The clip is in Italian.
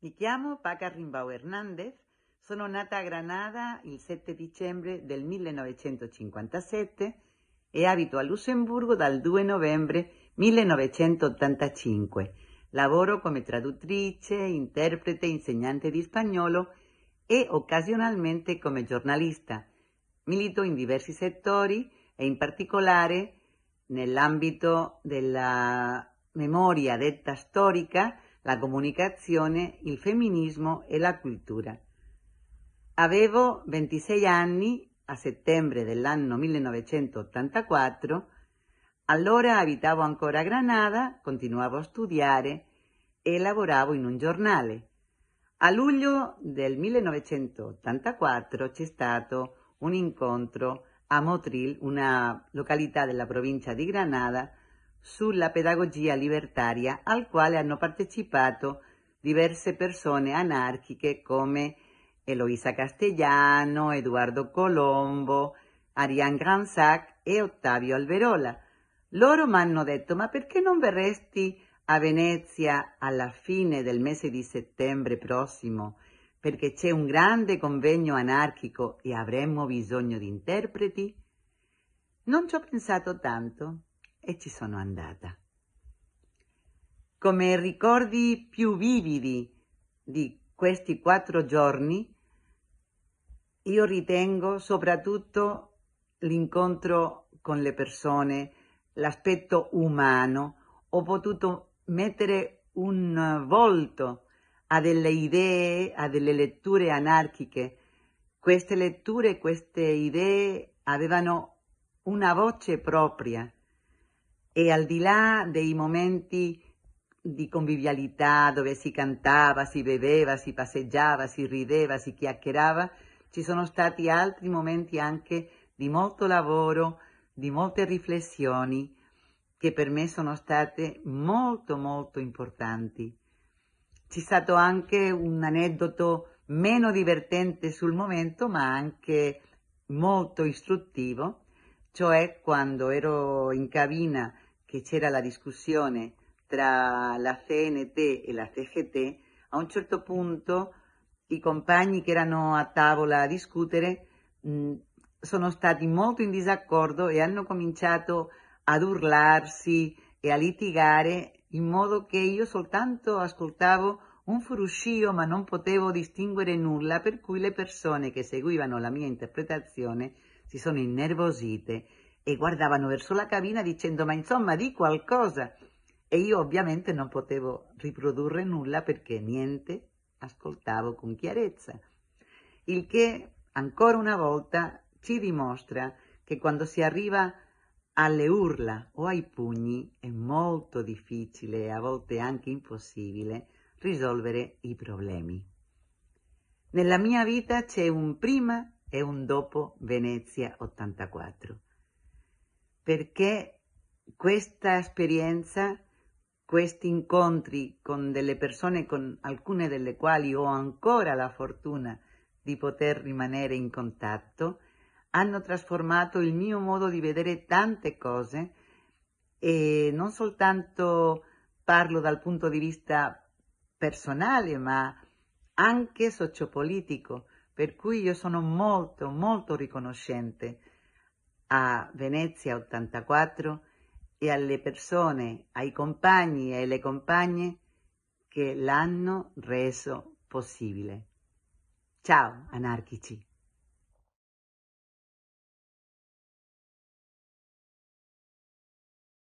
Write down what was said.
Mi chiamo Paca Rimbau Hernández, sono nata a Granada il 7 dicembre del 1957 e abito a Lussemburgo dal 2 novembre 1985. Lavoro come traduttrice, interprete, insegnante di spagnolo e occasionalmente come giornalista. Milito in diversi settori e in particolare nell'ambito della memoria detta storica la comunicazione, il femminismo e la cultura. Avevo 26 anni a settembre dell'anno 1984, allora abitavo ancora a Granada, continuavo a studiare e lavoravo in un giornale. A luglio del 1984 c'è stato un incontro a Motril, una località della provincia di Granada, sulla pedagogia libertaria al quale hanno partecipato diverse persone anarchiche come Eloisa Castellano, Edoardo Colombo, Ariane Gransac e Ottavio Alberola. Loro mi hanno detto ma perché non verresti a Venezia alla fine del mese di settembre prossimo? Perché c'è un grande convegno anarchico e avremmo bisogno di interpreti? Non ci ho pensato tanto, e ci sono andata. Come ricordi più vividi di questi quattro giorni, io ritengo soprattutto l'incontro con le persone, l'aspetto umano, ho potuto mettere un volto a delle idee, a delle letture anarchiche. Queste letture, queste idee avevano una voce propria e al di là dei momenti di convivialità dove si cantava, si beveva, si passeggiava, si rideva, si chiacchierava, ci sono stati altri momenti anche di molto lavoro, di molte riflessioni che per me sono state molto molto importanti. C'è stato anche un aneddoto meno divertente sul momento ma anche molto istruttivo, cioè quando ero in cabina che c'era la discussione tra la CNT e la CGT, a un certo punto i compagni che erano a tavola a discutere mh, sono stati molto in disaccordo e hanno cominciato ad urlarsi e a litigare in modo che io soltanto ascoltavo un fruscio ma non potevo distinguere nulla per cui le persone che seguivano la mia interpretazione si sono innervosite e guardavano verso la cabina dicendo ma insomma di qualcosa e io ovviamente non potevo riprodurre nulla perché niente ascoltavo con chiarezza il che ancora una volta ci dimostra che quando si arriva alle urla o ai pugni è molto difficile e a volte anche impossibile risolvere i problemi. Nella mia vita c'è un prima e un dopo Venezia 84 perché questa esperienza, questi incontri con delle persone con alcune delle quali ho ancora la fortuna di poter rimanere in contatto, hanno trasformato il mio modo di vedere tante cose e non soltanto parlo dal punto di vista personale ma anche sociopolitico, per cui io sono molto molto riconoscente a Venezia 84 e alle persone, ai compagni e alle compagne che l'hanno reso possibile. Ciao anarchici!